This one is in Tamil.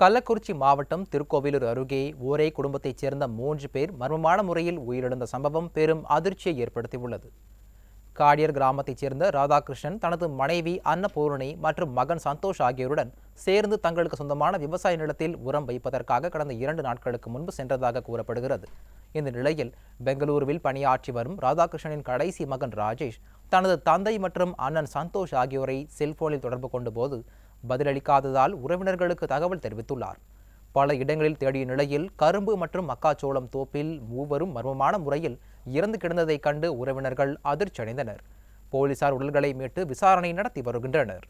கள்ளக்குறிச்சி மாவட்டம் திருக்கோவிலூர் அருகே ஒரே குடும்பத்தைச் சேர்ந்த மூன்று பேர் மர்மமான முறையில் உயிரிழந்த சம்பவம் பெரும் அதிர்ச்சியை ஏற்படுத்தியுள்ளது காடியர் கிராமத்தைச் சேர்ந்த ராதாகிருஷ்ணன் தனது மனைவி அன்னபூரணி மற்றும் மகன் சந்தோஷ் ஆகியோருடன் சேர்ந்து தங்களுக்கு சொந்தமான விவசாய நிலத்தில் உரம் வைப்பதற்காக கடந்த இரண்டு நாட்களுக்கு முன்பு சென்றதாக கூறப்படுகிறது இந்த நிலையில் பெங்களூருவில் பணியாற்றி வரும் ராதாகிருஷ்ணனின் கடைசி மகன் ராஜேஷ் தனது தந்தை மற்றும் அண்ணன் சந்தோஷ் ஆகியோரை செல்போனில் தொடர்பு கொண்டபோது பதிலளிக்காததால் உறவினர்களுக்கு தகவல் தெரிவித்துள்ளார் பல இடங்களில் தேடிய நிலையில் கரும்பு மற்றும் மக்காச்சோளம் தோப்பில் மூவரும் மர்மமான முறையில் இறந்து கிடந்ததைக் கண்டு உறவினர்கள் அதிர்ச்சியடைந்தனர் போலீசார் உடல்களை மீட்டு விசாரணை நடத்தி வருகின்றனர்